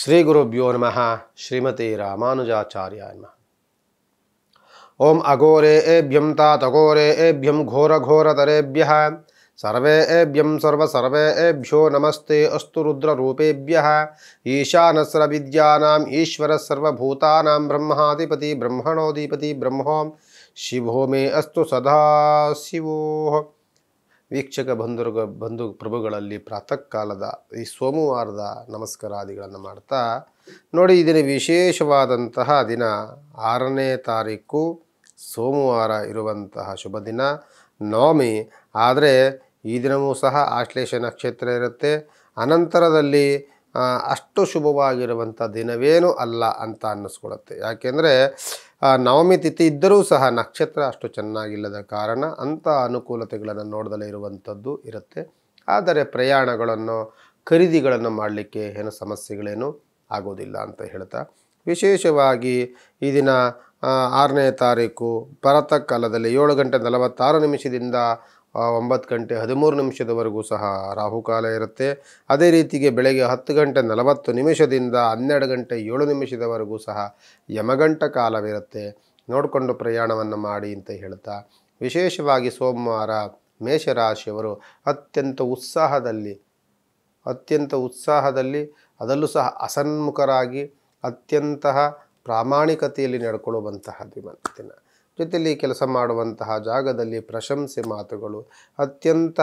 श्री गुरुभ्यो नम श्रीमती राजाचार्य नम ओम अघोरे एभ्यम तातघोरे एभ्यम घोर घोर सर्वे एभ्यम सर्व सर्वे एभ्यो नमस्ते अस्तु रुद्र रूपेभ्य ईशानस्र विद्यानाम ईश्वर सर्वभूतानाम ब्रह्माधिपति ब्रह्मणोधिपति ब्रह्म शिवो मे अस्तु सदा शिवो ವೀಕ್ಷಕ ಬಂಧುರ್ಗ ಬಂಧು ಪ್ರಭುಗಳಲ್ಲಿ ಪ್ರಾತಃ ಕಾಲದ ಈ ಸೋಮವಾರದ ನಮಸ್ಕಾರಾದಿಗಳನ್ನು ಮಾಡ್ತಾ ನೋಡಿ ಇದನ್ನು ವಿಶೇಷವಾದಂತಹ ದಿನ ಆರನೇ ತಾರೀಕು ಸೋಮವಾರ ಇರುವಂತಹ ಶುಭ ದಿನ ನವಮಿ ಆದರೆ ಈ ದಿನವೂ ಸಹ ಆಶ್ಲೇಷ ನಕ್ಷತ್ರ ಇರುತ್ತೆ ಅನಂತರದಲ್ಲಿ ಅಷ್ಟು ಶುಭವಾಗಿರುವಂಥ ದಿನವೇನೂ ಅಲ್ಲ ಅಂತ ಅನ್ನಿಸ್ಕೊಳುತ್ತೆ ಯಾಕೆಂದರೆ ನವಮಿ ತಿಥಿ ಇದ್ದರೂ ಸಹ ನಕ್ಷತ್ರ ಅಷ್ಟು ಚೆನ್ನಾಗಿಲ್ಲದ ಕಾರಣ ಅಂಥ ಅನುಕೂಲತೆಗಳನ್ನು ನೋಡದಲ್ಲೇ ಇರುವಂಥದ್ದು ಇರುತ್ತೆ ಆದರೆ ಪ್ರಯಾಣಗಳನ್ನು ಖರೀದಿಗಳನ್ನು ಮಾಡಲಿಕ್ಕೆ ಏನು ಸಮಸ್ಯೆಗಳೇನು ಆಗೋದಿಲ್ಲ ಅಂತ ಹೇಳ್ತಾ ವಿಶೇಷವಾಗಿ ಈ ದಿನ ಆರನೇ ತಾರೀಕು ಪರತ ಕಾಲದಲ್ಲಿ ಏಳು ಗಂಟೆ ನಲವತ್ತಾರು ನಿಮಿಷದಿಂದ ಒಂಬತ್ತು ಗಂಟೆ ಹದಿಮೂರು ನಿಮಿಷದವರೆಗೂ ಸಹ ರಾಹುಕಾಲ ಇರುತ್ತೆ ಅದೇ ರೀತಿಗೆ ಬೆಳಗ್ಗೆ ಹತ್ತು ಗಂಟೆ ನಲವತ್ತು ನಿಮಿಷದಿಂದ ಹನ್ನೆರಡು ಗಂಟೆ ಏಳು ನಿಮಿಷದವರೆಗೂ ಸಹ ಯಮಗಂಟ ಕಾಲವಿರುತ್ತೆ ನೋಡಿಕೊಂಡು ಪ್ರಯಾಣವನ್ನು ಮಾಡಿ ಅಂತ ಹೇಳ್ತಾ ವಿಶೇಷವಾಗಿ ಸೋಮವಾರ ಮೇಷರಾಶಿಯವರು ಅತ್ಯಂತ ಉತ್ಸಾಹದಲ್ಲಿ ಅತ್ಯಂತ ಉತ್ಸಾಹದಲ್ಲಿ ಅದಲ್ಲೂ ಸಹ ಅಸನ್ಮುಖರಾಗಿ ಅತ್ಯಂತ ಪ್ರಾಮಾಣಿಕತೆಯಲ್ಲಿ ನಡ್ಕೊಳ್ಳುವಂತಹ ದಿನ ಜೊತೆಯಲ್ಲಿ ಕೆಲಸ ಮಾಡುವಂತಹ ಜಾಗದಲ್ಲಿ ಪ್ರಶಂಸೆ ಮಾತುಗಳು ಅತ್ಯಂತ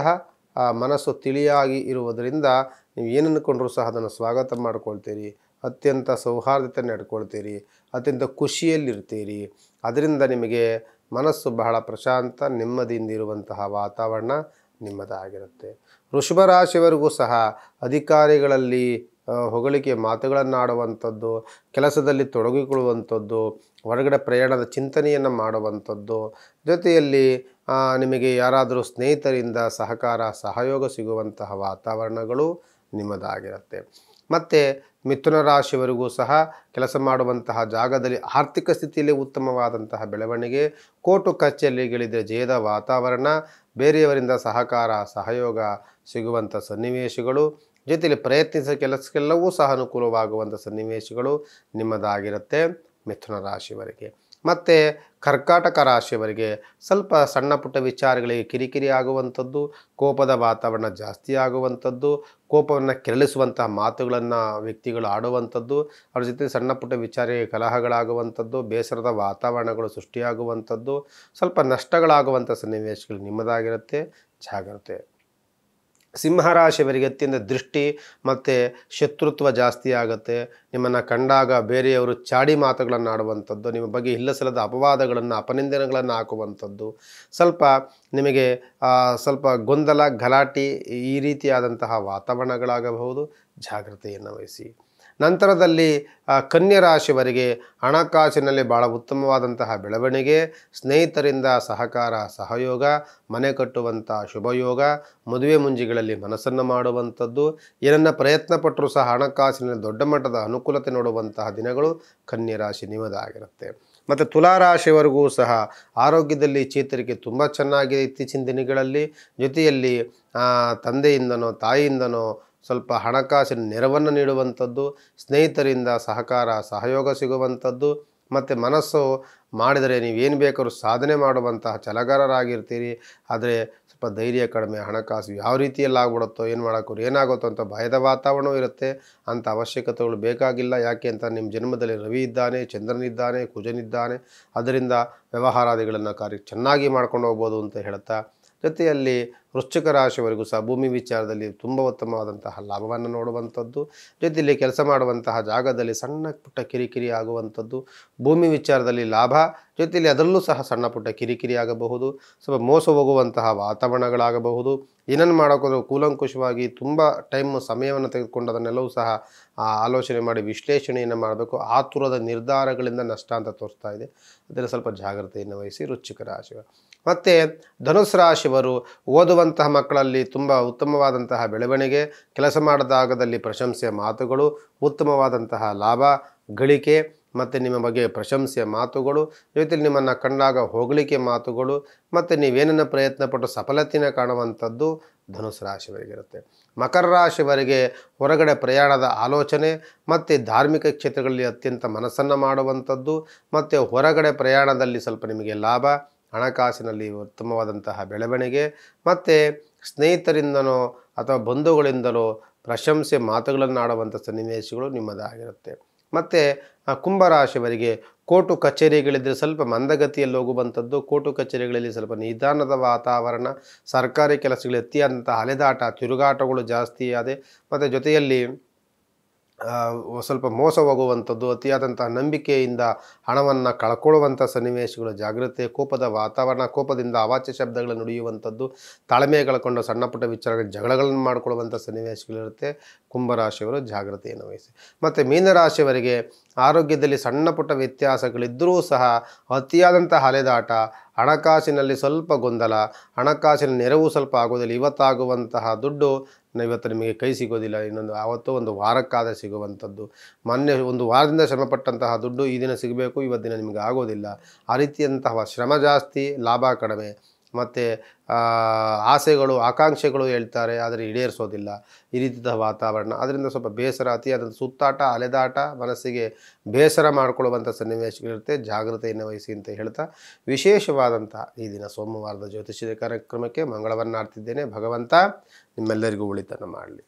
ಮನಸ್ಸು ತಿಳಿಯಾಗಿ ಇರುವುದರಿಂದ ನೀವು ಏನು ಸಹ ಅದನ್ನು ಸ್ವಾಗತ ಮಾಡ್ಕೊಳ್ತೀರಿ ಅತ್ಯಂತ ಸೌಹಾರ್ದತೆ ನಡ್ಕೊಳ್ತೀರಿ ಅತ್ಯಂತ ಖುಷಿಯಲ್ಲಿರ್ತೀರಿ ಅದರಿಂದ ನಿಮಗೆ ಮನಸ್ಸು ಬಹಳ ಪ್ರಶಾಂತ ನೆಮ್ಮದಿಯಿಂದ ಇರುವಂತಹ ವಾತಾವರಣ ನಿಮ್ಮದಾಗಿರುತ್ತೆ ವೃಷಭ ಸಹ ಅಧಿಕಾರಿಗಳಲ್ಲಿ ಹೊಗಳಿಕೆ ಆಡುವಂಥದ್ದು ಕೆಲಸದಲ್ಲಿ ತೊಡಗಿಕೊಳ್ಳುವಂಥದ್ದು ಹೊರಗಡೆ ಪ್ರಯಾಣದ ಚಿಂತನೆಯನ್ನು ಮಾಡುವಂಥದ್ದು ಜೊತೆಯಲ್ಲಿ ನಿಮಗೆ ಯಾರಾದರೂ ಸ್ನೇಹಿತರಿಂದ ಸಹಕಾರ ಸಹಯೋಗ ಸಿಗುವಂತಹ ವಾತಾವರಣಗಳು ನಿಮ್ಮದಾಗಿರುತ್ತೆ ಮತ್ತು ಮಿಥುನ ರಾಶಿಯವರಿಗೂ ಸಹ ಕೆಲಸ ಮಾಡುವಂತಹ ಜಾಗದಲ್ಲಿ ಆರ್ಥಿಕ ಸ್ಥಿತಿಯಲ್ಲಿ ಉತ್ತಮವಾದಂತಹ ಬೆಳವಣಿಗೆ ಕೋಟು ಕಚೇರಿಗಳಿದ ಜಯದ ವಾತಾವರಣ ಬೇರೆಯವರಿಂದ ಸಹಕಾರ ಸಹಯೋಗ ಸಿಗುವಂಥ ಸನ್ನಿವೇಶಗಳು ಜೊತೆಯಲ್ಲಿ ಪ್ರಯತ್ನಿಸಿದ ಕೆಲಸಕ್ಕೆಲ್ಲವೂ ಸಹ ಅನುಕೂಲವಾಗುವಂಥ ಸನ್ನಿವೇಶಗಳು ನಿಮ್ಮದಾಗಿರುತ್ತೆ ಮಿಥುನ ರಾಶಿಯವರಿಗೆ ಮತ್ತು ಕರ್ಕಾಟಕ ರಾಶಿಯವರಿಗೆ ಸ್ವಲ್ಪ ಸಣ್ಣ ಪುಟ್ಟ ವಿಚಾರಗಳಿಗೆ ಕಿರಿಕಿರಿ ಆಗುವಂಥದ್ದು ಕೋಪದ ವಾತಾವರಣ ಜಾಸ್ತಿ ಆಗುವಂಥದ್ದು ಕೋಪವನ್ನು ಕೆರಳಿಸುವಂತಹ ಮಾತುಗಳನ್ನು ವ್ಯಕ್ತಿಗಳು ಆಡುವಂಥದ್ದು ಅವರ ಜೊತೆ ಸಣ್ಣ ಪುಟ್ಟ ವಿಚಾರ ಕಲಹಗಳಾಗುವಂಥದ್ದು ಬೇಸರದ ವಾತಾವರಣಗಳು ಸೃಷ್ಟಿಯಾಗುವಂಥದ್ದು ಸ್ವಲ್ಪ ನಷ್ಟಗಳಾಗುವಂಥ ಸನ್ನಿವೇಶಗಳು ನಿಮ್ಮದಾಗಿರುತ್ತೆ ಜಾಗ್ರತೆ ಸಿಂಹರಾಶಿಯವರಿಗೆ ಅತ್ಯಂತ ದೃಷ್ಟಿ ಮತ್ತು ಶತ್ರುತ್ವ ಜಾಸ್ತಿ ಆಗುತ್ತೆ ನಿಮ್ಮನ್ನು ಕಂಡಾಗ ಬೇರೆಯವರು ಚಾಡಿ ಮಾತುಗಳನ್ನು ಆಡುವಂಥದ್ದು ನಿಮ್ಮ ಬಗ್ಗೆ ಇಲ್ಲಸಲದ ಅಪವಾದಗಳನ್ನು ಅಪನಿಂದನಗಳನ್ನು ಹಾಕುವಂಥದ್ದು ಸ್ವಲ್ಪ ನಿಮಗೆ ಸ್ವಲ್ಪ ಗೊಂದಲ ಗಲಾಟೆ ಈ ರೀತಿಯಾದಂತಹ ವಾತಾವರಣಗಳಾಗಬಹುದು ಜಾಗ್ರತೆಯನ್ನು ವಹಿಸಿ ನಂತರದಲ್ಲಿ ಕನ್ಯರಾಶಿವರಿಗೆ ಹಣಕಾಸಿನಲ್ಲಿ ಭಾಳ ಉತ್ತಮವಾದಂತಹ ಬೆಳವಣಿಗೆ ಸ್ನೇಹಿತರಿಂದ ಸಹಕಾರ ಸಹಯೋಗ ಮನೆ ಕಟ್ಟುವಂಥ ಶುಭಯೋಗ ಮದುವೆ ಮುಂಜಿಗಳಲ್ಲಿ ಮನಸ್ಸನ್ನು ಮಾಡುವಂಥದ್ದು ಏನನ್ನು ಪ್ರಯತ್ನ ಪಟ್ಟರೂ ಸಹ ಹಣಕಾಸಿನಲ್ಲಿ ದೊಡ್ಡ ಮಟ್ಟದ ಅನುಕೂಲತೆ ನೋಡುವಂತಹ ದಿನಗಳು ಕನ್ಯರಾಶಿ ನಿಮ್ಮದಾಗಿರುತ್ತೆ ಮತ್ತು ತುಲಾರಾಶಿವರೆಗೂ ಸಹ ಆರೋಗ್ಯದಲ್ಲಿ ಚೇತರಿಕೆ ತುಂಬ ಚೆನ್ನಾಗಿದೆ ಇತ್ತೀಚಿನ ದಿನಗಳಲ್ಲಿ ಜೊತೆಯಲ್ಲಿ ತಂದೆಯಿಂದನೋ ತಾಯಿಯಿಂದನೋ ಸ್ವಲ್ಪ ಹಣಕಾಸಿನ ನೆರವನ್ನು ನೀಡುವಂಥದ್ದು ಸ್ನೇಹಿತರಿಂದ ಸಹಕಾರ ಸಹಯೋಗ ಸಿಗುವಂಥದ್ದು ಮತ್ತು ಮನಸ್ಸು ಮಾಡಿದರೆ ನೀವೇನು ಬೇಕಾದ್ರೂ ಸಾಧನೆ ಮಾಡುವಂತಹ ಚಲಗಾರರಾಗಿರ್ತೀರಿ ಆದರೆ ಸ್ವಲ್ಪ ಧೈರ್ಯ ಕಡಿಮೆ ಹಣಕಾಸು ಯಾವ ರೀತಿಯಲ್ಲಿ ಆಗ್ಬಿಡುತ್ತೋ ಏನು ಮಾಡೋಕ್ಕೂ ಏನಾಗುತ್ತೋ ಅಂತ ಭಯದ ವಾತಾವರಣವೂ ಇರುತ್ತೆ ಅಂಥ ಅವಶ್ಯಕತೆಗಳು ಬೇಕಾಗಿಲ್ಲ ಯಾಕೆ ಅಂತ ನಿಮ್ಮ ಜನ್ಮದಲ್ಲಿ ರವಿ ಇದ್ದಾನೆ ಚಂದ್ರನಿದ್ದಾನೆ ಕುಜನಿದ್ದಾನೆ ಅದರಿಂದ ವ್ಯವಹಾರಾದಿಗಳನ್ನು ಕಾರ್ಯ ಚೆನ್ನಾಗಿ ಮಾಡ್ಕೊಂಡು ಹೋಗ್ಬೋದು ಅಂತ ಹೇಳ್ತಾ ಜೊತೆಯಲ್ಲಿ ವೃಶ್ಚಿಕ ರಾಶಿಯವರೆಗೂ ಸಹ ಭೂಮಿ ವಿಚಾರದಲ್ಲಿ ತುಂಬ ಉತ್ತಮವಾದಂತಹ ಲಾಭವನ್ನು ನೋಡುವಂಥದ್ದು ಜೊತೆಯಲ್ಲಿ ಕೆಲಸ ಮಾಡುವಂತಹ ಜಾಗದಲ್ಲಿ ಸಣ್ಣ ಪುಟ್ಟ ಕಿರಿಕಿರಿ ಆಗುವಂಥದ್ದು ಭೂಮಿ ವಿಚಾರದಲ್ಲಿ ಲಾಭ ಜೊತೆಯಲ್ಲಿ ಅದರಲ್ಲೂ ಸಹ ಸಣ್ಣ ಪುಟ್ಟ ಕಿರಿಕಿರಿ ಆಗಬಹುದು ಸ್ವಲ್ಪ ಮೋಸ ಹೋಗುವಂತಹ ವಾತಾವರಣಗಳಾಗಬಹುದು ಏನನ್ನು ಮಾಡೋಕ್ಕೋದ್ರು ಕೂಲಂಕುಷವಾಗಿ ತುಂಬ ಟೈಮ್ ಸಮಯವನ್ನು ತೆಗೆದುಕೊಂಡು ಅದನ್ನೆಲ್ಲವೂ ಸಹ ಆಲೋಚನೆ ಮಾಡಿ ವಿಶ್ಲೇಷಣೆಯನ್ನು ಮಾಡಬೇಕು ಆತುರದ ನಿರ್ಧಾರಗಳಿಂದ ನಷ್ಟ ಅಂತ ತೋರಿಸ್ತಾ ಇದೆ ಅದನ್ನು ಸ್ವಲ್ಪ ಜಾಗ್ರತೆಯನ್ನು ವಹಿಸಿ ರುಚಿಕರ ರಾಶಿಗಳು ಮತ್ತು ಧನುಸ್ ರಾಶಿಯವರು ಓದುವಂತಹ ಮಕ್ಕಳಲ್ಲಿ ತುಂಬ ಉತ್ತಮವಾದಂತಹ ಬೆಳವಣಿಗೆ ಕೆಲಸ ಮಾಡಿದಾಗದಲ್ಲಿ ಪ್ರಶಂಸೆಯ ಮಾತುಗಳು ಉತ್ತಮವಾದಂತಹ ಲಾಭ ಗಳಿಕೆ ಮತ್ತು ನಿಮ್ಮ ಬಗ್ಗೆ ಪ್ರಶಂಸೆಯ ಮಾತುಗಳು ಜೊತೆಲಿ ನಿಮ್ಮನ್ನು ಕಂಡಾಗ ಹೋಗಲಿಕ್ಕೆ ಮಾತುಗಳು ಮತ್ತು ಪ್ರಯತ್ನ ಪ್ರಯತ್ನಪಟ್ಟು ಸಫಲತೆಯನ್ನು ಕಾಣುವಂಥದ್ದು ಧನುಸು ಇರುತ್ತೆ ಮಕರ ರಾಶಿವರೆಗೆ ಹೊರಗಡೆ ಪ್ರಯಾಣದ ಆಲೋಚನೆ ಮತ್ತು ಧಾರ್ಮಿಕ ಕ್ಷೇತ್ರಗಳಲ್ಲಿ ಅತ್ಯಂತ ಮನಸ್ಸನ್ನು ಮಾಡುವಂಥದ್ದು ಮತ್ತು ಹೊರಗಡೆ ಪ್ರಯಾಣದಲ್ಲಿ ಸ್ವಲ್ಪ ನಿಮಗೆ ಲಾಭ ಹಣಕಾಸಿನಲ್ಲಿ ಉತ್ತಮವಾದಂತಹ ಬೆಳವಣಿಗೆ ಮತ್ತು ಸ್ನೇಹಿತರಿಂದನೋ ಅಥವಾ ಬಂಧುಗಳಿಂದಲೋ ಪ್ರಶಂಸೆ ಮಾತುಗಳನ್ನು ಆಡುವಂಥ ಸನ್ನಿವೇಶಗಳು ನಿಮ್ಮದಾಗಿರುತ್ತೆ ಮತ್ತು ಕುಂಭರಾಶಿಯವರಿಗೆ ಕೋರ್ಟು ಕಚೇರಿಗಳಿದ್ದರೆ ಸ್ವಲ್ಪ ಮಂದಗತಿಯಲ್ಲಿ ಹೋಗುವಂಥದ್ದು ಕೋರ್ಟು ಕಚೇರಿಗಳಲ್ಲಿ ಸ್ವಲ್ಪ ನಿಧಾನದ ವಾತಾವರಣ ಸರ್ಕಾರಿ ಕೆಲಸಗಳು ಎತ್ತಿಯಾದಂಥ ಅಲೆದಾಟ ತಿರುಗಾಟಗಳು ಜಾಸ್ತಿ ಆದರೆ ಮತ್ತು ಜೊತೆಯಲ್ಲಿ ಸ್ವಲ್ಪ ಮೋಸ ಹೋಗುವಂಥದ್ದು ಅತಿಯಾದಂಥ ನಂಬಿಕೆಯಿಂದ ಹಣವನ್ನು ಕಳ್ಕೊಳ್ಳುವಂಥ ಸನ್ನಿವೇಶಗಳು ಜಾಗ್ರತೆ ಕೋಪದ ವಾತಾವರಣ ಕೋಪದಿಂದ ಅವಾಚ್ಯ ಶಬ್ದಗಳನ್ನು ನುಡಿಯುವಂಥದ್ದು ತಾಳ್ಮೆ ಕಳ್ಕೊಂಡು ಸಣ್ಣ ಪುಟ್ಟ ವಿಚಾರಗಳ ಜಗಳಗಳನ್ನು ಮಾಡಿಕೊಳ್ಳುವಂಥ ಸನ್ನಿವೇಶಗಳಿರುತ್ತೆ ಕುಂಭರಾಶಿಯವರು ಜಾಗ್ರತೆಯನ್ನು ವಹಿಸಿ ಮತ್ತು ಮೀನರಾಶಿಯವರಿಗೆ ಆರೋಗ್ಯದಲ್ಲಿ ಸಣ್ಣ ಪುಟ್ಟ ವ್ಯತ್ಯಾಸಗಳಿದ್ದರೂ ಸಹ ಅತಿಯಾದಂಥ ಅಲೆದಾಟ ಹಣಕಾಸಿನಲ್ಲಿ ಸ್ವಲ್ಪ ಗೊಂದಲ ಹಣಕಾಸಿನ ನೆರವು ಸ್ವಲ್ಪ ಆಗೋದಿಲ್ಲ ಇವತ್ತಾಗುವಂತಹ ದುಡ್ಡು ಇವತ್ತು ನಿಮಗೆ ಕೈ ಸಿಗೋದಿಲ್ಲ ಇನ್ನೊಂದು ಆವತ್ತು ಒಂದು ವಾರಕ್ಕಾದರೆ ಸಿಗುವಂಥದ್ದು ಮೊನ್ನೆ ಒಂದು ವಾರದಿಂದ ಶ್ರಮಪಟ್ಟಂತಹ ದುಡ್ಡು ಈ ದಿನ ಸಿಗಬೇಕು ಇವತ್ತಿನ ನಿಮಗೆ ಆಗೋದಿಲ್ಲ ಆ ರೀತಿಯಂತಹ ಶ್ರಮ ಜಾಸ್ತಿ ಲಾಭ ಕಡಿಮೆ ಮತ್ತು ಆಸೆಗಳು ಆಕಾಂಕ್ಷೆಗಳು ಹೇಳ್ತಾರೆ ಆದರೆ ಈಡೇರಿಸೋದಿಲ್ಲ ಈ ರೀತಿಯ ವಾತಾವರಣ ಅದರಿಂದ ಸ್ವಲ್ಪ ಬೇಸರ ಅತಿಯಾದಂಥ ಸುತ್ತಾಟ ಅಲೆದಾಟ ಮನಸ್ಸಿಗೆ ಬೇಸರ ಮಾಡಿಕೊಳ್ಳುವಂಥ ಸನ್ನಿವೇಶಗಳಿರುತ್ತೆ ಜಾಗ್ರತೆಯನ್ನು ವಹಿಸಿ ಅಂತ ಹೇಳ್ತಾ ವಿಶೇಷವಾದಂಥ ಈ ದಿನ ಸೋಮವಾರದ ಜ್ಯೋತಿಷ್ಯ ಕಾರ್ಯಕ್ರಮಕ್ಕೆ ಮಂಗಳವನ್ನಾಡ್ತಿದ್ದೇನೆ ಭಗವಂತ ನಿಮ್ಮೆಲ್ಲರಿಗೂ ಉಳಿತನ ಮಾಡಲಿ